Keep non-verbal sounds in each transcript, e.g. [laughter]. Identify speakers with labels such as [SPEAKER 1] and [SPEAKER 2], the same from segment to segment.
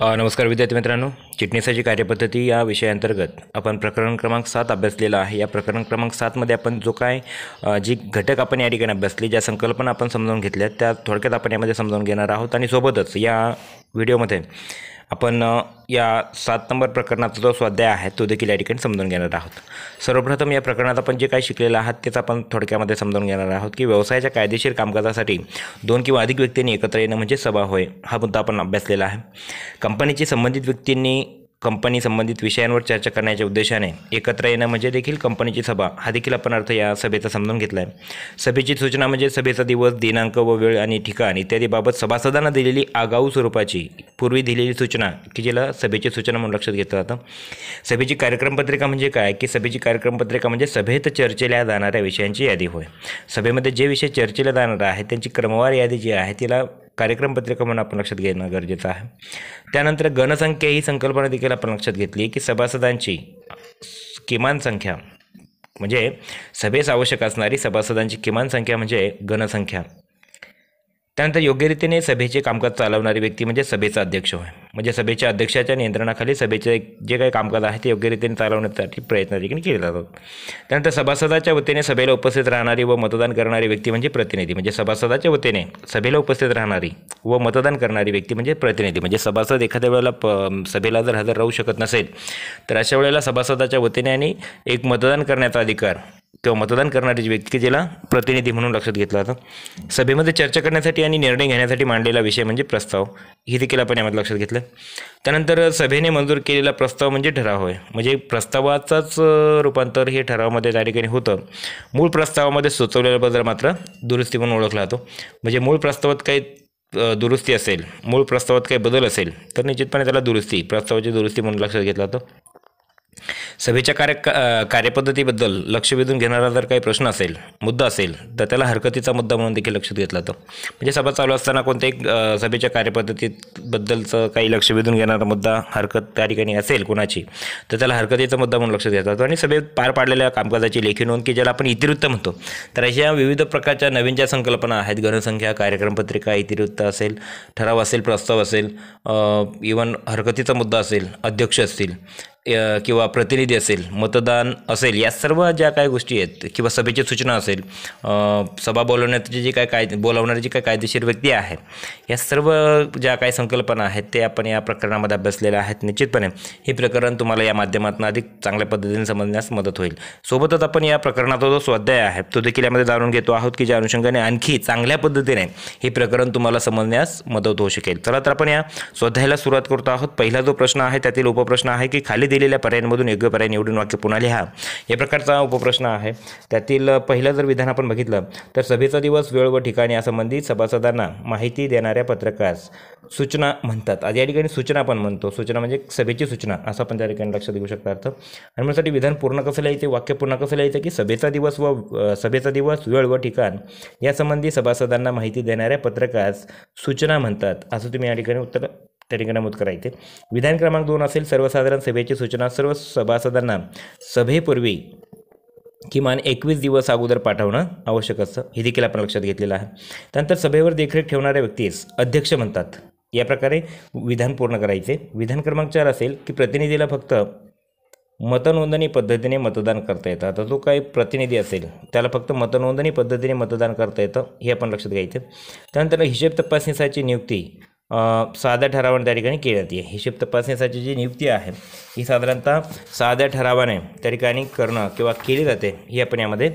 [SPEAKER 1] नमस्कार विद्यार्थी मित्रांनो चिटणीसाची कार्यपद्धती या विषयाअंतर्गत आपण प्रकरण क्रमांक सात अभ्यासलेला आहे या प्रकरण क्रमांक सातमध्ये आपण जो काय जी घटक आपण या ठिकाणी अभ्यासली ज्या संकल्पना आपण समजावून घेतल्या त्या थोडक्यात आपण यामध्ये समजावून घेणार आहोत आणि सोबतच या व्हिडिओमध्ये आपण या सात नंबर प्रकरणाचा जो स्वाध्याय आहे तो देखील या ठिकाणी समजून घेणार आहोत सर्वप्रथम या प्रकरणात आपण जे काही शिकलेलं आहात तेच आपण थोडक्यामध्ये समजावून घेणार आहोत की व्यवसायाच्या कायदेशीर कामकाजासाठी दोन किंवा अधिक व्यक्तींनी एकत्र येणं म्हणजे सभा होय हा मुद्दा आपण अभ्यासलेला आहे कंपनीची संबंधित व्यक्तींनी कंपनी संबंधित विषयांवर चर्चा करण्याच्या उद्देशाने एकत्र येणं म्हणजे देखील कंपनीची सभा हा देखील आपण अर्थ या सभेचा समजून घेतला आहे सभेची सूचना म्हणजे सभेचा दिवस दिनांक व वेळ आणि ठिकाण इत्यादीबाबत सभासदांना दिलेली आगाऊ स्वरूपाची पूर्वी दिलेली सूचना की जिला सभेची सूचना म्हणून लक्षात घेतलं जातं सभेची कार्यक्रम पत्रिका म्हणजे काय की सभेची कार्यक्रम पत्रिका म्हणजे सभेत चर्चेला जाणाऱ्या विषयांची यादी होय सभेमध्ये जे विषय चर्चेला जाणारा आहेत त्यांची क्रमवार यादी जी आहे तिला कार्यक्रम पत्रिका म्हणून आपण लक्षात घेणं गरजेचं आहे त्यानंतर गणसंख्या ही संकल्पना देखील आपण लक्षात घेतली की सभासदांची किमान संख्या म्हणजे सभेस आवश्यक असणारी सभासदांची किमान संख्या म्हणजे गणसंख्या त्यानंतर योग्यरीतीने सभेचे कामकाज चालवणारी व्यक्ती म्हणजे सभेचा अध्यक्ष होय म्हणजे सभेच्या अध्यक्षाच्या नियंत्रणाखाली सभेचे जे काही कामकाज आहे ते योग्यरीतीने चालवण्यासाठी प्रयत्न देखील केले जातात त्यानंतर सभासदाच्या वतीने सभेला उपस्थित राहणारी व मतदान करणारी व्यक्ती म्हणजे प्रतिनिधी म्हणजे सभासदाच्या वतीने सभेला उपस्थित राहणारी व मतदान करणारी व्यक्ती म्हणजे प्रतिनिधी म्हणजे सभासद एखाद्या वेळेला प सभेला जर हजर राहू शकत नसेल तर अशा वेळेला सभासदाच्या वतीने आणि एक मतदान करण्याचा अधिकार किंवा मतदान करणारी जी व्यक्ती तिला प्रतिनिधी म्हणून लक्षात घेतला जातं सभेमध्ये चर्चा करण्यासाठी आणि निर्णय घेण्यासाठी मांडलेला विषय म्हणजे प्रस्ताव ही देखील आपण यामध्ये लक्षात घेतलं त्यानंतर सभेने मंजूर केलेला प्रस्ताव म्हणजे ठराव होय म्हणजे प्रस्तावाचाच रूपांतर हे ठरावामध्ये त्या ठिकाणी होतं मूळ प्रस्तावामध्ये सुचवलेला बदल मात्र दुरुस्ती म्हणून ओळखला जातो म्हणजे मूळ प्रस्तावात काही दुरुस्ती असेल मूळ प्रस्तावात काही बदल असेल तर निश्चितपणे त्याला दुरुस्ती प्रस्तावाची दुरुस्ती म्हणून लक्षात घेतला जातो सभेच्या कार्य कार्यपद्धतीबद्दल लक्ष वेधून घेणारा जर काही प्रश्न असेल मुद्दा असेल तर त्याला हरकतीचा मुद्दा म्हणून देखील लक्षात घेतला जातो म्हणजे सभा चालू असताना कोणत्याही सभेच्या कार्यपद्धतीबद्दलचं काही लक्ष वेधून घेणारा मुद्दा हरकत त्या ठिकाणी असेल कोणाची तर त्याला हरकतीचा मुद्दा म्हणून लक्षात घेतला जातो आणि सभेत पार पाडलेल्या कामकाजाची लेखी नोंद की ज्याला आपण इतिवृत्त म्हणतो तर अशा विविध प्रकारच्या नवीन ज्या संकल्पना आहेत घनसंख्या कार्यक्रम पत्रिका इतिवृत्त असेल ठराव असेल प्रस्ताव असेल इवन हरकतीचा मुद्दा असेल अध्यक्ष असतील किंवा प्रतिनिधी असेल मतदान असेल या सर्व ज्या काय गोष्टी आहेत किंवा सभेची सूचना असेल सभा बोलवण्याची जी काय काय बोलावणारी जी काय कायदेशीर व्यक्ती आहेत या सर्व ज्या काही संकल्पना आहेत ते आपण या प्रकरणामध्ये अभ्यासलेल्या आहेत निश्चितपणे हे प्रकरण तुम्हाला या माध्यमातून अधिक चांगल्या पद्धतीने समजण्यास मदत होईल सोबतच आपण या प्रकरणाचा जो स्वाध्याय आहे तो देखील यामध्ये जाणून घेतो आहोत की ज्या अनुषंगाने आणखी चांगल्या पद्धतीने हे प्रकरण तुम्हाला समजण्यास मदत होऊ शकेल चला तर आपण या स्वाध्यायाला सुरुवात करतो आहोत पहिला जो प्रश्न आहे त्यातील उपप्रश्न आहे की खाली दिलेल्या पर्यायांमधून योग्य पर्याय निवडून वाक्य पुन्हा लिहा या प्रकारचा उपप्रश्न आहे त्यातील पहिलं जर विधान आपण बघितलं तर सभेचा दिवस वेळ व ठिकाणी यासंबंधी सभासदांना माहिती देणाऱ्या पत्रकास सूचना म्हणतात आज या ठिकाणी सूचना आपण म्हणतो सूचना म्हणजे सभेची सूचना असं आपण त्या ठिकाणी लक्षात घेऊ शकता अर्थ आणि म्हणण्यासाठी विधान पूर्ण कसं लिहायचे वाक्य पूर्ण कसं लिहायचं की सभेचा दिवस व सभेचा दिवस वेळ व ठिकाण यासंबंधी सभासदांना माहिती देणाऱ्या पत्रकास सूचना म्हणतात असं तुम्ही या ठिकाणी उत्तर त्या ठिकाणी नमूद करायचे विधान क्रमांक दोन असेल सर्वसाधारण सभेची सूचना सर्व सभासदांना सभेपूर्वी किमान एकवीस दिवस अगोदर पाठवणं आवश्यक असतं हे देखील आपण लक्षात घेतलेलं आहे त्यानंतर सभेवर देखरेख ठेवणाऱ्या व्यक्तीस अध्यक्ष म्हणतात या प्रकारे विधान पूर्ण करायचे विधान क्रमांक चार असेल की प्रतिनिधीला फक्त मतनोंदणी पद्धतीने मतदान करता येतं आता जो काही प्रतिनिधी असेल त्याला फक्त मतनोंदणी पद्धतीने मतदान करता येतं हे आपण लक्षात घ्यायचं त्यानंतर हिशेब तपासणीसाठी नियुक्ती साध्या ठरावाने त्या ठिकाणी केली जाते हिशेब तपासण्यासाठी जी नियुक्ती आहे ही साधारणतः साध्या ठरावाने त्या ठिकाणी करणं किंवा केली जाते हे आपण यामध्ये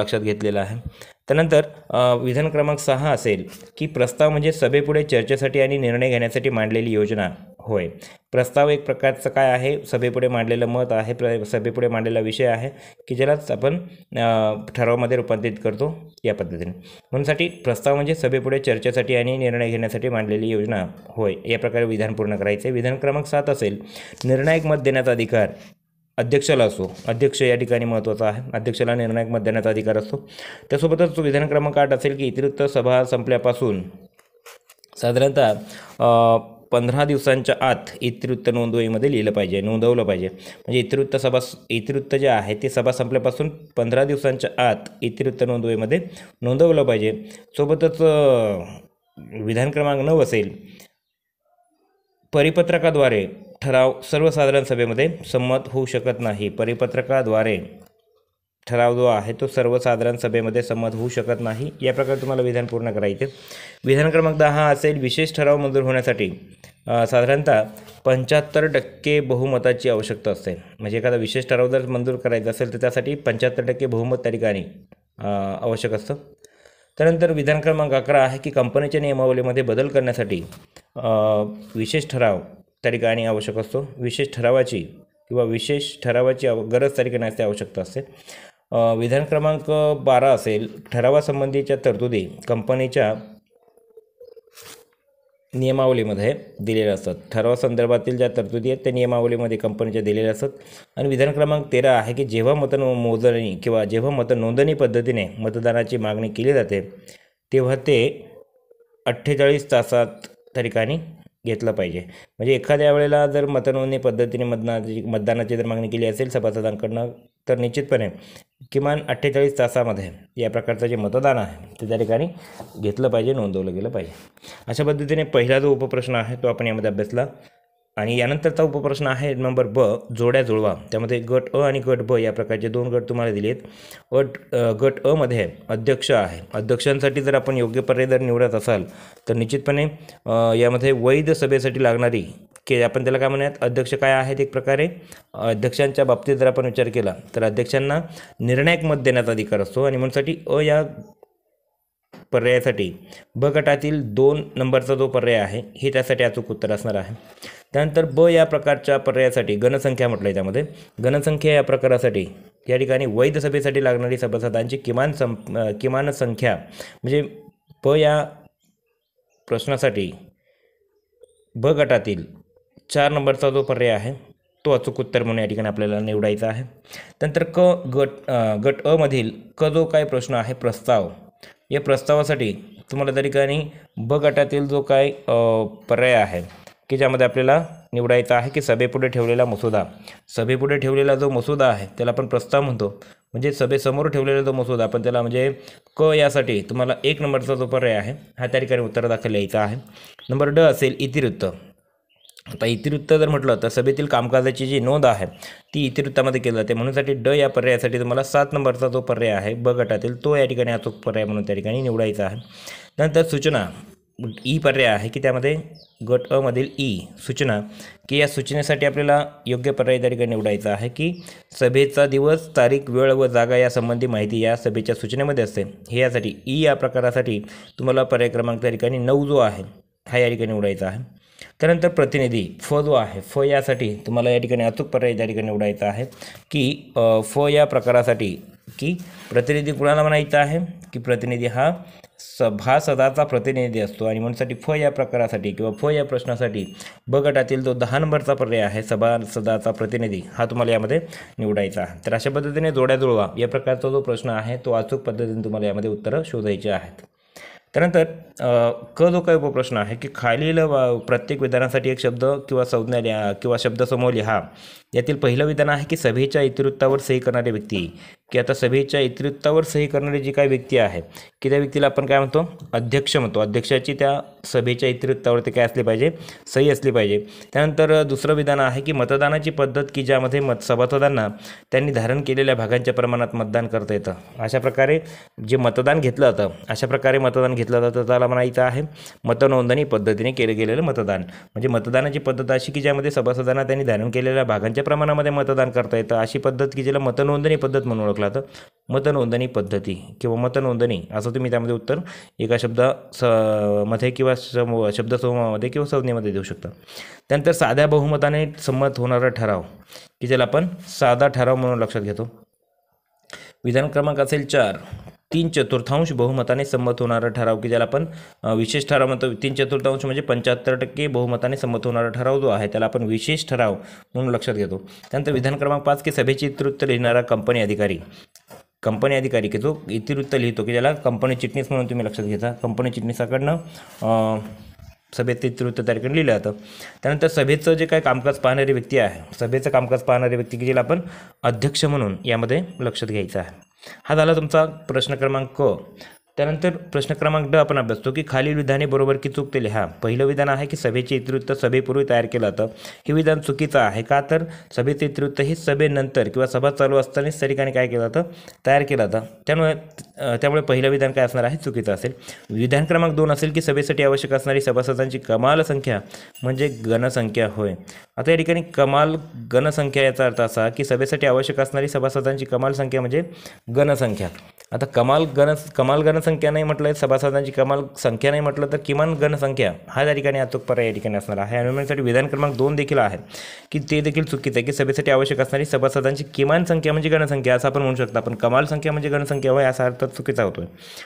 [SPEAKER 1] लक्षात घेतलेलं आहे त्यानंतर विधान क्रमांक सहा असेल की प्रस्ताव म्हणजे सभेपुढे चर्चेसाठी आणि निर्णय घेण्यासाठी मांडलेली योजना होय प्रस्ताव एक प्रकारचं काय आहे सभेपुढे मांडलेलं मत आहे प्र सभेपुढे मांडलेला विषय आहे की ज्यालाच आपण ठरावामध्ये रूपांतरित करतो या पद्धतीने म्हणूनसाठी प्रस्ताव म्हणजे सभेपुढे चर्चेसाठी आणि निर्णय घेण्यासाठी मांडलेली योजना होय या प्रकारे विधान पूर्ण करायचे विधान क्रमांक सात असेल निर्णायक मत देण्याचा अधिकार अध्यक्षाला असो अध्यक्ष या ठिकाणी महत्त्वाचा आहे अध्यक्षाला निर्णायक मत देण्याचा अधिकार असतो त्यासोबतच विधान क्रमांक आठ असेल की इतिरिक्त सभा संपल्यापासून साधारणतः पंधरा दिवसांच्या आत इतिवृत्त नोंदवहीमध्ये लिहिलं पाहिजे नोंदवलं पाहिजे म्हणजे इतिवृत्त सभा इतिवृत्त जे आहे ते सभा संपल्यापासून पंधरा दिवसांच्या आत इतिवृत्त नोंदवहीमध्ये नोंदवलं पाहिजे सोबतच विधान क्रमांक नऊ असेल परिपत्रकाद्वारे ठराव सर्वसाधारण सभेमध्ये संमत होऊ शकत नाही परिपत्रकाद्वारे ठराव जो आहे तो सर्वसाधारण सभेमध्ये संमत होऊ शकत नाही या प्रकारे तुम्हाला विधान पूर्ण करायचे विधान क्रमांक दहा असेल विशेष ठराव मंजूर होण्यासाठी साधारणतः पंच्याहत्तर टक्के बहुमताची आवश्यकता असते म्हणजे एखादा विशेष ठराव जर मंजूर करायचा असेल तर त्यासाठी पंच्याहत्तर टक्के बहुमत त्या ठिकाणी आवश्यक असतं त्यानंतर विधान क्रमांक अकरा आहे की कंपनीच्या नियमावलीमध्ये बदल करण्यासाठी विशेष ठराव त्या ठिकाणी आवश्यक असतो विशेष ठरावाची किंवा विशेष ठरावाची गरज त्या ठिकाणी असते आवश्यकता असते विधान क्रमांक बारा असेल ठरावासंबंधीच्या तरतुदी कंपनीच्या नियमावलीमध्ये दिलेल्या असतात ठरावासंदर्भातील ज्या तरतुदी आहेत त्या नियमावलीमध्ये कंपनीच्या दिलेल्या असतात आणि विधान क्रमांक तेरा आहे की जेव्हा मत मोजणी किंवा जेव्हा मत नोंदणी पद्धतीने मतदानाची मागणी केली जाते तेव्हा ते अठ्ठेचाळीस तासात ठिकाणी घेतलं पाहिजे म्हणजे एखाद्या वेळेला जर मतनोंदणी पद्धतीने मतदानाची मतदानाची जर मागणी केली असेल सभासदांकडनं तर निश्चितपणे किमान अठ्ठेचाळीस तासामध्ये या प्रकारचं जे मतदान आहे ते त्या ठिकाणी घेतलं पाहिजे नोंदवलं गेलं पाहिजे अशा पद्धतीने पहिला जो उपप्रश्न आहे तो आपण यामध्ये अभ्यासला आणि यानंतरचा उपप्रश्न आहे नंबर ब जोड्या जुळवा त्यामध्ये गट अ आणि गट ब या प्रकारचे दोन गट तुम्हाला दिले आहेत अट गट अमध्ये अध्यक्ष आहे अध्यक्षांसाठी जर आपण योग्य पर्याय जर निवडत असाल तर निश्चितपणे यामध्ये वैध सभेसाठी लागणारी की आपण त्याला काय म्हणूयात अध्यक्ष काय आहेत एक प्रकारे अध्यक्षांच्या बाबतीत जर आपण विचार केला तर अध्यक्षांना निर्णायक मत देण्याचा अधिकार असतो आणि म्हणूनसाठी अ या पर्यायासाठी ब गटातील दोन नंबरचा जो पर्याय आहे हे त्यासाठी अचूक उत्तर असणार आहे त्यानंतर ब या प्रकारच्या पर्यायासाठी गणसंख्या म्हटलं आहे त्यामध्ये गणसंख्या या प्रकारासाठी या ठिकाणी वैध सभेसाठी लागणारी सभासदांची किमान सं किमान संख्या म्हणजे प या प्रश्नासाठी ब गटातील चार नंबरचा जो पर्याय आहे तो अचूक उत्तर म्हणून या ठिकाणी आपल्याला निवडायचा आहे नंतर क गट गट अ मधील क जो काय प्रश्न आहे प्रस्ताव या प्रस्तावासाठी तुम्हाला त्या ठिकाणी ब गटातील जो काय पर्याय आहे की ज्यामध्ये आपल्याला निवडायचा आहे की सभेपुढे ठेवलेला मसुदा सभेपुढे ठेवलेला जो मसुदा आहे त्याला आपण प्रस्ताव म्हणतो म्हणजे सभेसमोर ठेवलेला जो मसुदा आपण त्याला म्हणजे क यासाठी तुम्हाला एक नंबरचा जो पर्याय आहे हा त्या ठिकाणी उत्तर दाखल यायचा आहे नंबर ड असेल इतिवृत्त आता इतिवृत्त जर म्हटलं तर सभेतील कामकाजाची जी नोंद आहे ती इतिवृत्तामध्ये केली जाते म्हणूनसाठी ड या पर्यायासाठी तुम्हाला सात नंबरचा जो पर्याय आहे ब गटातील तो या ठिकाणी अचूक पर्याय म्हणून त्या ठिकाणी निवडायचा आहे नंतर सूचना ई पर्याय आहे की त्यामध्ये गट अ मधील ई सूचना की या सूचनेसाठी आपल्याला योग्य पर्याय त्या ठिकाणी निवडायचा आहे की सभेचा दिवस तारीख वेळ व जागा यासंबंधी माहिती या सभेच्या सूचनेमध्ये असते हे यासाठी ई या प्रकारासाठी तुम्हाला पर्याय क्रमांक त्या ठिकाणी नऊ जो आहे हा या ठिकाणी निवडायचा आहे त्यानंतर प्रतिनिधी फ जो आहे फ यासाठी तुम्हाला या ठिकाणी अचूक पर्याय त्या ठिकाणी निवडायचा आहे की फ या प्रकारासाठी की प्रतिनिधी कुणाला म्हणायचा आहे की प्रतिनिधी हा सभासदाचा प्रतिनिधी असतो आणि म्हणूनसाठी फ या प्रकारासाठी किंवा फ या प्रश्नासाठी ब गटातील जो दहा नंबरचा पर्याय आहे सभासदाचा प्रतिनिधी हा तुम्हाला यामध्ये निवडायचा आहे तर अशा पद्धतीने जोड्या जुळवा या प्रकारचा जो प्रश्न आहे तो अचूक पद्धतीने तुम्हाला यामध्ये उत्तरं शोधायची आहेत त्यानंतर क जो काय प्रश्न आहे की खालील प्रत्येक विधानासाठी एक शब्द किंवा संज्ञा लिहा किंवा समोर लिहा यातील पहिलं विधान आहे की सभेच्या इतिवृत्तावर सही करणारे व्यक्ती की आता सभेच्या इतिवृत्तावर सही करणारी जी काही व्यक्ती आहे की त्या व्यक्तीला आपण काय म्हणतो अध्यक्ष म्हणतो अध्यक्षाची त्या सभेच्या ते काय असली पाहिजे सही असली पाहिजे त्यानंतर दुसरं विधान आहे की मतदानाची पद्धत की ज्यामध्ये मत सभासदांना त्यांनी धारण केलेल्या भागांच्या प्रमाणात मतदान करता येतं अशा प्रकारे जे मतदान घेतलं जातं अशा प्रकारे मतदान घेतलं जातं त्याला म्हणायचं आहे मतनोंदणी पद्धतीने केलं गेलेलं मतदान म्हणजे मतदानाची पद्धत अशी की ज्यामध्ये सभासदांना त्यांनी धारण केलेल्या भागांच्या प्रमाणामध्ये मतदान करता येतं अशी पद्धत की ज्याला मतनोंदणी पद्धत म्हणून ओळखला जातं मतनोंदणी पद्धती किंवा मतनोंदणी असं तुम्ही त्यामध्ये उत्तर एका शब्दा स मध्ये किंवा शब्द शब्दसमूहामध्ये किंवा संज्ञेमध्ये देऊ शकता त्यानंतर साध्या बहुमताने संमत होणारा ठराव की ज्याला आपण साधा ठराव म्हणून लक्षात घेतो विधान क्रमांक असेल चार तीन चतुर्थांश बहुमताने संमत होणारा ठराव की ज्याला आपण विशेष ठराव म्हणतो तीन चतुर्थांश म्हणजे पंच्याहत्तर टक्के बहुमताने संमत होणारा ठराव जो आहे त्याला आपण विशेष ठराव म्हणून लक्षात घेतो त्यानंतर विधान क्रमांक पाच की सभेचे इतिवृत्त लिहिणारा कंपनी अधिकारी कंपनी अधिकारी की जो इतिवृत्त लिहितो की ज्याला कंपनी चिटणीस म्हणून तुम्ही लक्षात घेता कंपनी चिटणीसाकडनं सभेत इतिवृत्त तारखेने लिहिलं जातं त्यानंतर सभेचं जे काय कामकाज पाहणारी व्यक्ती आहे सभेचं कामकाज पाहणारी व्यक्ती की ज्याला आपण अध्यक्ष म्हणून यामध्ये लक्षात घ्यायचं आहे हा झाला तुमचा प्रश्न क्रमांक त्यानंतर प्रश्न क्रमांक ड आपण अभ्यासतो की खालील विधाने बरोबर की चुकलेले हा पहिलं विधान आहे की सभेचे इतिवृत्त सभेपूर्वी तयार केलं जातं हे विधान चुकीचं आहे का तर सभेचे इतिवृत्त हे सभेनंतर किंवा सभा चालू असतानाच ठिकाणी काय केलं जातं तयार केलं जातं त्यामुळे त्यामुळे पहिलं विधान काय असणार आहे चुकीचं असेल विधान क्रमांक दोन असेल की सभेसाठी आवश्यक असणारी सभासदांची कमाल संख्या म्हणजे गणसंख्या होय आता या ठिकाणी कमाल गणसंख्या याचा अर्थ असा की सभेसाठी आवश्यक असणारी सभासदांची कमाल संख्या म्हणजे गणसंख्या आता कमाल गण कमाल गणसंख्या नाही म्हटलं सभासदांची कमाल संख्या नाही म्हटलं तर किमान गणसंख्या हा या ठिकाणी अचूक पर्याय या ठिकाणी असणार आहे अनुमेंटसाठी विधान क्रमांक दोन देखील आहे की ते देखील चुकीचं आहे की सभेसाठी आवश्यक असणारी सभासदांची किमान संख्या म्हणजे गणसंख्या असं आपण म्हणू शकता पण कमाल संख्या म्हणजे गणसंख्या होय असा अर्थ चुकीचा होतो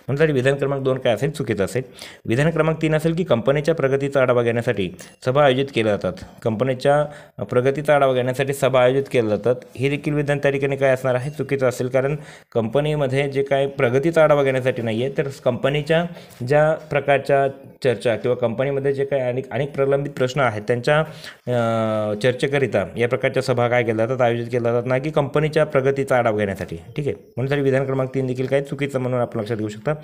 [SPEAKER 1] म्हणून विधान क्रमांक दोन काय असेल चुकीचं असेल विधान क्रमांक तीन असेल की कंपनीच्या प्रगतीचा आढावा घेण्यासाठी सभा आयोजित केल्या जातात कंपनीच्या प्रगतीचा आढावा घेण्यासाठी सभा आयोजित केल्या जातात हे देखील विधान त्या ठिकाणी काय असणार आहे चुकीचं असेल कारण कंपनीमध्ये जे काय प्रगतीचा आढावा घेण्यासाठी नाही आहे तर कंपनीच्या ज्या प्रकारच्या चर्चा किंवा कंपनीमध्ये जे काही अनेक अनेक प्रलंबित प्रश्न आहेत त्यांच्या चर्चेकरिता या प्रकारच्या सभा काय केल्या जातात आयोजित केल्या जातात ना की कंपनीच्या प्रगतीचा आढावा घेण्यासाठी ठीक आहे म्हणून विधान क्रमांक तीन देखील काय चुकीचं म्हणून आपण लक्षात घेऊ शकता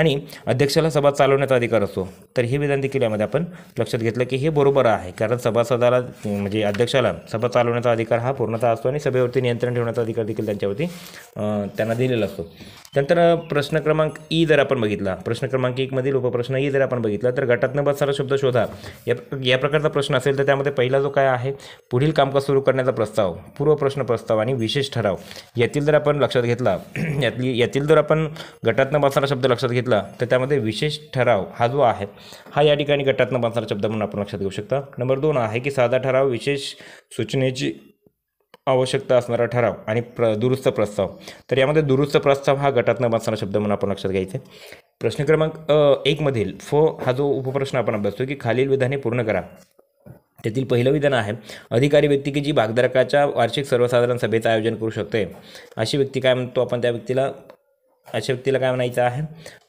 [SPEAKER 1] आणि अध्यक्षाला सभा चालवण्याचा अधिकार असतो तर हे विधान देखील यामध्ये आपण लक्षात घेतलं की हे बरोबर आहे कारण सभासदाला म्हणजे अध्यक्षाला सभा चालवण्याचा अधिकार हा पूर्णतः असतो आणि सभेवरती नियंत्रण ठेवण्याचा अधिकार देखील त्यांच्यावरती त्यांना दिलेला असतो त्यानंतर प्रश्न क्रमांक ई जर आपण बघितला प्रश्न क्रमांक एकमधील उपप्रश्न ई जर आपण बघितला तर गटातनं बसणारा शब्द शोधा या या प्रकारचा प्रश्न असेल तर त्यामध्ये पहिला जो काय आहे पुढील कामकाज सुरू करण्याचा प्रस्ताव पूर्व प्रश्न प्रस्ताव आणि विशेष ठराव यातील जर आपण लक्षात घेतला [clears throat] यातली यातील जर आपण गटातनं बसणारा शब्द लक्षात घेतला तर त्यामध्ये विशेष ठराव हा जो आहे हा या ठिकाणी गटातनं बसणारा शब्द म्हणून आपण लक्षात घेऊ शकता नंबर दोन आहे की साधा ठराव विशेष सूचनेची आवश्यकता असणारा ठराव आणि प्र दुरुस्त प्रस्ताव तर यामध्ये दुरुस्त प्रस्ताव हा गटात न बसणारा शब्द म्हणून आपण लक्षात घ्यायचं आहे प्रश्न क्रमांक एकमधील फ हा जो उपप्रश्न आपण अभ्यासतो की खालील विधाने पूर्ण करा त्यातील पहिलं विधान आहे अधिकारी व्यक्ती की जी भागधारकाच्या वार्षिक सर्वसाधारण सभेचं आयोजन करू शकते अशी व्यक्ती काय म्हणतो आपण त्या व्यक्तीला अशा व्यक्तीला काय म्हणायचं आहे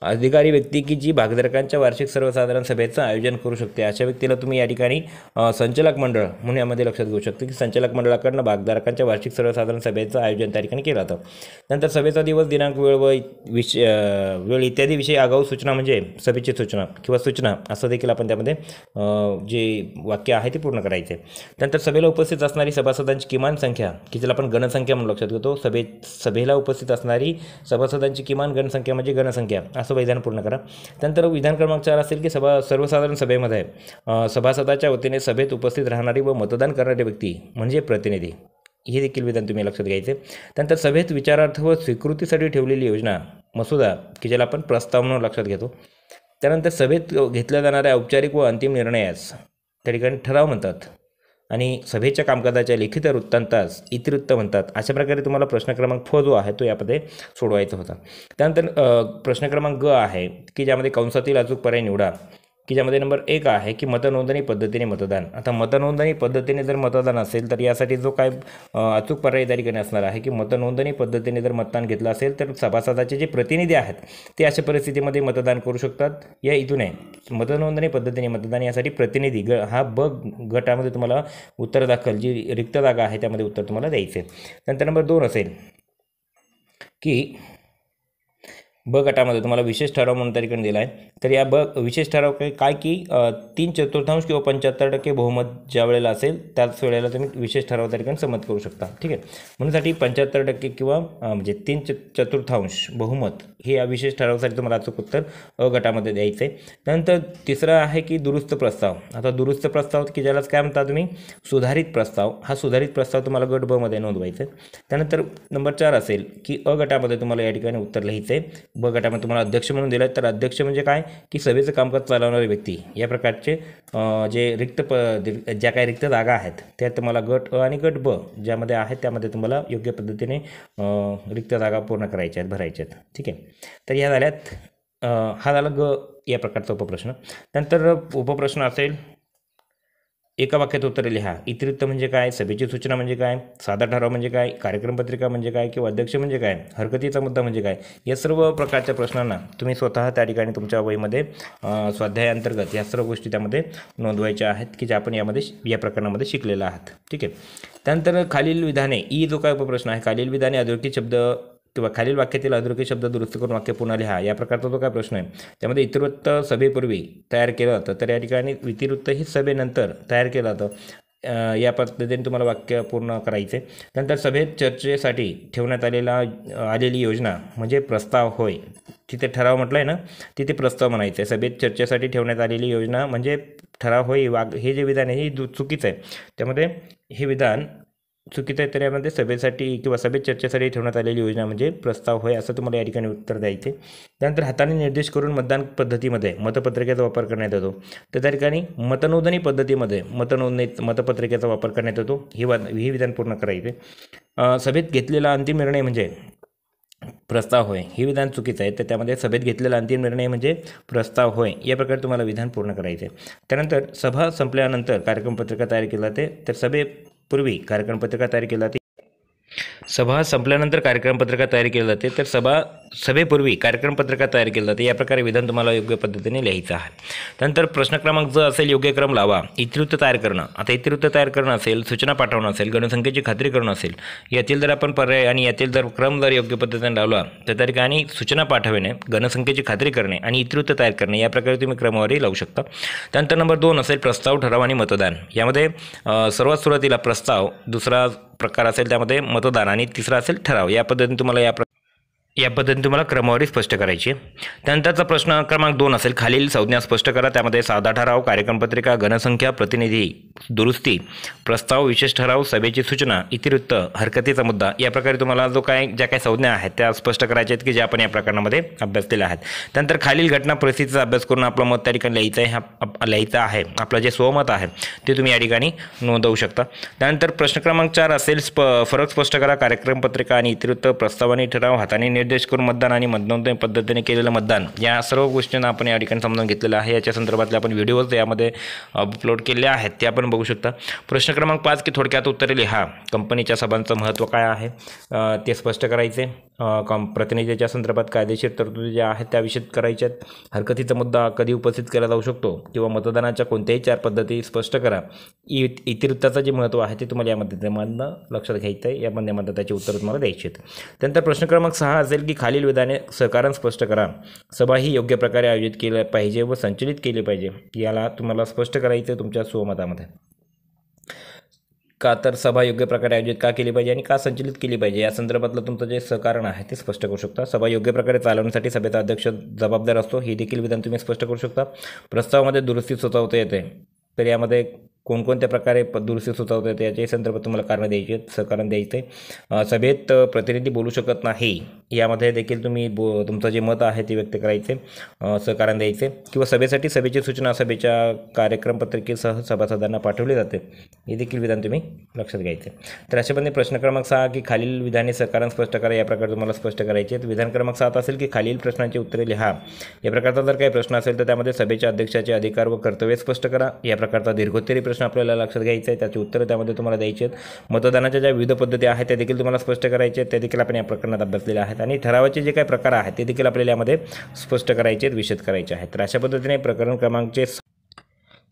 [SPEAKER 1] अधिकारी व्यक्ती की जी भागधारकांच्या वार्षिक सर्वसाधारण सभेचं आयोजन करू शकते अशा व्यक्तीला तुम्ही या ठिकाणी संचालक मंडळ म्हणून यामध्ये लक्षात घेऊ शकतो की संचालक मंडळाकडनं भागधारकांच्या वार्षिक सर्वसाधारण सभेचं आयोजन त्या ठिकाणी केलं जातं नंतर सभेचा दिवस दिनांक वेळ व विषय वेळ इत्यादी विषय आगाऊ सूचना म्हणजे सभेची सूचना किंवा सूचना असं देखील आपण त्यामध्ये जे वाक्य आहे ते पूर्ण करायचे नंतर सभेला उपस्थित असणारी सभासदांची किमान संख्या की आपण गणसंख्या म्हणून लक्षात घेतो सभे सभेला उपस्थित असणारी सभासदांची सदस्यांची किमान गणसंख्या म्हणजे गणसंख्या असं विधान पूर्ण करा त्यानंतर विधान क्रमांक चार असेल की सभा सर्वसाधारण सभेमध्ये सभासदाच्या वतीने सभेत उपस्थित राहणारी व मतदान करणारी व्यक्ती म्हणजे प्रतिनिधी हे देखील विधान तुम्ही लक्षात घ्यायचे त्यानंतर सभेत विचारार्थ व स्वीकृतीसाठी ठेवलेली योजना मसुदा की ज्याला आपण प्रस्ताव म्हणून लक्षात घेतो त्यानंतर सभेत घेतल्या जाणाऱ्या औपचारिक व अंतिम निर्णयास त्या ठिकाणी ठराव म्हणतात आणि सभेच्या कामकाजाच्या लिखित वृत्तांतास इतिवृत्त म्हणतात अशा प्रकारे तुम्हाला प्रश्न क्रमांक फ जो आहे तो यामध्ये सोडवायचा होता त्यानंतर प्रश्न क्रमांक ग आहे की ज्यामध्ये कंसातील अचूक पर्याय निवडा की ज्यामध्ये नंबर एक आहे की मतनोंदणी पद्धतीने मतदान आता मतनोंदणी पद्धतीने जर मतदान असेल तर यासाठी जो काय अचूक पर्याय जारी असणार आहे की मतनोंदणी पद्धतीने जर मतदान घेतलं असेल तर सभासदाचे जे प्रतिनिधी आहेत ते अशा परिस्थितीमध्ये मतदान करू शकतात या इथून आहे मतनोंदणी पद्धतीने मतदान यासाठी प्रतिनिधी ग हा ब गटामध्ये तुम्हाला उत्तर दाखल जी रिक्त जागा आहे त्यामध्ये उत्तर तुम्हाला द्यायचे नंतर नंबर दोन असेल की ब गटामध्ये तुम्हाला विशेष ठराव म्हणून तरीकडे दिला आहे तर या ब विशेष ठराव काय काय की तीन चतुर्थांश किंवा पंच्याहत्तर टक्के बहुमत ज्या वेळेला असेल त्याच वेळेला तुम्ही विशेष ठराव तरीकडे संमत करू शकता ठीक आहे म्हणूनसाठी पंच्याहत्तर टक्के किंवा म्हणजे तीन च चतुर्थांश बहुमत हे या विशेष ठरावासाठी तुम्हाला अचूक उत्तर अ गटामध्ये द्यायचं आहे त्यानंतर तिसरं आहे की दुरुस्त प्रस्ताव आता दुरुस्त प्रस्ताव की ज्यालाच काय म्हणता तुम्ही सुधारित प्रस्ताव हा सुधारित प्रस्ताव तुम्हाला गट बमध्ये नोंदवायचा आहे त्यानंतर नंबर चार असेल की अ गटामध्ये तुम्हाला या ठिकाणी उत्तर लिहायचं आहे ब गटामध्ये तुम्हाला अध्यक्ष म्हणून दिला तर अध्यक्ष म्हणजे काय की सभेचं कामकाज चालवणारी व्यक्ती या प्रकारचे जे रिक्त प ज्या काही रिक्त जागा आहेत त्या तुम्हाला गट अ आणि गट ब ज्यामध्ये आहेत त्यामध्ये तुम्हाला योग्य पद्धतीने रिक्त जागा पूर्ण करायच्या आहेत भरायच्या आहेत ठीक आहे तर या झाल्यात हा झाला ग या प्रकारचा उपप्रश्न नंतर उपप्रश्न असेल एका वाक्यात उत्तरे लिहा इतिरिक्त म्हणजे काय सभेची सूचना म्हणजे काय साधा ठराव म्हणजे काय कार्यक्रम पत्रिका म्हणजे काय किंवा अध्यक्ष म्हणजे काय हरकतीचा मुद्दा म्हणजे काय या सर्व प्रकारच्या प्रश्नांना तुम्ही स्वतः त्या ठिकाणी तुमच्या वहीमध्ये स्वाध्यायांतर्गत या सर्व गोष्टी त्यामध्ये नोंदवायच्या आहेत की ज्या आपण यामध्ये या प्रकरणामध्ये शिकलेला आहात ठीक आहे त्यानंतर खालील विधाने ई जो काय उपप्रश्न आहे खालील विधाने अधोरेखित शब्द किंवा खालील वाक्यातील अधोरेखित शब्द दुरुस्त करून वाक्य पुन्हा लिहा या प्रकारचा तो काय प्रश्न आहे त्यामध्ये इतिवृत्त सभेपूर्वी तयार केलं जातं तर या ठिकाणी इतिवृत्त ही सभेनंतर तयार केलं जातं या पद्धतीने तुम्हाला वाक्य पूर्ण करायचे त्यानंतर सभेत चर्चेसाठी ठेवण्यात आलेला आलेली योजना म्हणजे प्रस्ताव होय तिथे ठराव म्हटलं आहे ना तिथे प्रस्ताव म्हणायचे सभेत चर्चेसाठी ठेवण्यात आलेली योजना म्हणजे ठराव होय वाग हे जे विधान आहे हे चुकीचं आहे त्यामध्ये हे विधान चुकीचं आहे तर यामध्ये सभेसाठी किंवा सभेत चर्चेसाठी ठेवण्यात आलेली योजना म्हणजे प्रस्ताव होय असं तुम्हाला या ठिकाणी उत्तर द्यायचे त्यानंतर हाताने निर्देश करून मतदान पद्धतीमध्ये मतपत्रिकेचा वापर करण्यात येतो तर त्या ठिकाणी मतनोंदणी पद्धतीमध्ये मतनोंदणीत मतपत्रिकेचा वापर करण्यात येतो ही वाद हे विधान पूर्ण करायचे सभेत घेतलेला अंतिम निर्णय म्हणजे प्रस्ताव होय हे विधान चुकीचं आहे तर त्यामध्ये सभेत घेतलेला अंतिम निर्णय म्हणजे प्रस्ताव होय या प्रकारे तुम्हाला विधान पूर्ण करायचे त्यानंतर सभा संपल्यानंतर कार्यक्रम पत्रिका तयार केली जाते तर सभे पूर्वी कार्यक्रम पत्रकार तयार केला सभा संपल्यानंतर कार्यक्रम पत्रिका तयार केली जाते तर सभा सभेपूर्वी कार्यक्रम पत्रिका तयार केली जाते या प्रकारे विधान तुम्हाला योग्य पद्धतीने लिहायचं आहे त्यानंतर प्रश्न क्रमांक जो असेल योग्य क्रम लावा इतिवृत्त तयार करणं आता इतिवृत्त तयार करणं असेल सूचना पाठवणं असेल गणसंख्येची खात्री करणं असेल यातील जर आपण पर्याय आणि यातील जर क्रम जर योग्य पद्धतीने लावला तर त्या ठिकाणी सूचना पाठविणे गणसंख्येची खात्री करणे आणि इतिवृत्त तयार करणे या प्रकारे तुम्ही क्रमवारी लावू शकता त्यानंतर नंबर दोन असेल प्रस्ताव ठराव आणि मतदान यामध्ये सर्वात सुरुवातीला प्रस्ताव दुसरा प्रकार असेल त्यामध्ये मतदान आणि तिसरा असेल ठराव या पद्धतीने तुम्हाला या या पद्धतीने तुम्हाला क्रमवारी स्पष्ट करायची त्यानंतरचा प्रश्न क्रमांक दोन असेल खालील संज्ञा स्पष्ट करा त्यामध्ये साधा ठराव कार्यक्रमपत्रिका गणसंख्या प्रतिनिधी दुरुस्ती प्रस्ताव विशेष ठराव सभेची सूचना इतिवृत्त हरकतीचा मुद्दा या प्रकारे तुम्हाला जो काय ज्या काही संज्ञा आहेत त्या स्पष्ट करायच्या आहेत की ज्या आपण या प्रकरणामध्ये केल्या आहेत त्यानंतर खालील घटना परिस्थितीचा अभ्यास करून आपलं मत त्या ठिकाणी लिहायचं आहे हा लिहायचं आहे आपलं जे स्वमत आहे ते तुम्ही या ठिकाणी नोंदवू शकता त्यानंतर प्रश्न क्रमांक चार असेल स्प फरक स्पष्ट करा कार्यक्रम पत्रिका आणि इतिरिक्त प्रस्ताव आणि ठराव हाताने निर्देश करून मतदान आणि मतदान पद्धतीने केलेलं मतदान या सर्व गोष्टींना आपण या ठिकाणी समजून घेतलेलं आहे याच्या संदर्भातले आपण व्हिडिओज यामध्ये अपलोड केले आहेत ते आपण बघू शकता प्रश्न क्रमांक पाच की थोडक्यात उत्तरे लिहा कंपनीच्या सभांचं महत्त्व काय आहे ते स्पष्ट करायचे कॉम प्रतिनिधीच्या संदर्भात कायदेशीर तरतुदी ज्या आहेत त्या विषयी करायच्या हरकतीचा मुद्दा कधी उपस्थित केला जाऊ शकतो किंवा मतदानाच्या कोणत्याही चार पद्धती स्पष्ट करा इ जे महत्त्व आहे ते तुम्हाला या लक्षात घ्यायचं आहे या माध्यमातून त्याची उत्तरं तुम्हाला द्यायची आहेत त्यानंतर प्रश्न क्रमांक सहा असेल की खालील विधाने सहकारण स्पष्ट करा सभा ही योग्य प्रकारे आयोजित केल्या पाहिजे व संचलित केली पाहिजे याला तुम्हाला स्पष्ट करायचं तुमच्या स्वमतामध्ये का तर सभा योग्य प्रकारे आयोजित का केली पाहिजे आणि का संचलित केली पाहिजे या संदर्भातलं तुमचं जे सहकारण आहे ते स्पष्ट करू शकता सभा योग्य प्रकारे चालवण्यासाठी सभेचा अध्यक्ष जबाबदार असतो हे देखील विधान तुम्ही स्पष्ट करू शकता प्रस्तावामध्ये दुरुस्ती सुचवता येते तर यामध्ये कोणकोणत्या प्रकारे दुरुस्ती सुचवता येते याच्या संदर्भात तुम्हाला कारण द्यायचे सहकारण द्यायचे सभेत प्रतिनिधी बोलू शकत नाही यामध्ये देखील तुम्ही बो तुमचं जे मत आहे ते व्यक्त करायचे सहकारान द्यायचे किंवा सभेसाठी सभेची सूचना सभेच्या कार्यक्रम पत्रिकेसह सभासदांना पाठवली जाते हे देखील विधान तुम्ही लक्षात घ्यायचे तर अशामध्ये प्रश्न क्रमांक सहा की खालील विधाने सहकारण स्पष्ट करा या प्रकारे तुम्हाला स्पष्ट करायचे आहेत विधान क्रमांक सात असेल की खालील प्रश्नांची उत्तरे लिहा या प्रकारचा जर काही प्रश्न असेल तर त्यामध्ये सभेच्या अध्यक्षाचे अधिकार व कर्तव्य स्पष्ट करा या प्रकारचा दीर्घोत्तरी प्रश्न आपल्याला लक्षात घ्यायचा आहे त्याची उत्तरं त्यामध्ये तुम्हाला द्यायचे आहेत मतदानाच्या ज्या विविध पद्धती आहेत त्या देखील तुम्हाला स्पष्ट करायचे आहेत त्या देखील आपण या प्रकरणात अभ्यासलेल्या आहेत आणि ठरावाचे जे काही प्रकार आहेत ते देखील आपल्याला यामध्ये स्पष्ट करायचे आहेत विशद करायचे आहेत तर अशा पद्धतीने प्रकरण क्रमांकचे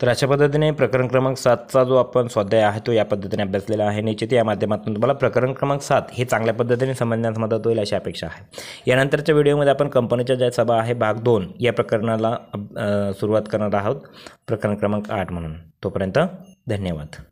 [SPEAKER 1] तर अशा पद्धतीने प्रकरण क्रमांक सातचा जो आपण स्वाध्याय आहे तो या पद्धतीने अभ्यासलेला आहे निश्चित या माध्यमातून तुम्हाला प्रकरण क्रमांक सात हे चांगल्या पद्धतीने समजण्यास मदत होईल अशी अपेक्षा आहे यानंतरच्या व्हिडिओमध्ये आपण कंपनीच्या ज्या सभा आहे भाग दोन या प्रकरणाला सुरुवात करणार आहोत प्रकरण क्रमांक आठ म्हणून तोपर्यंत धन्यवाद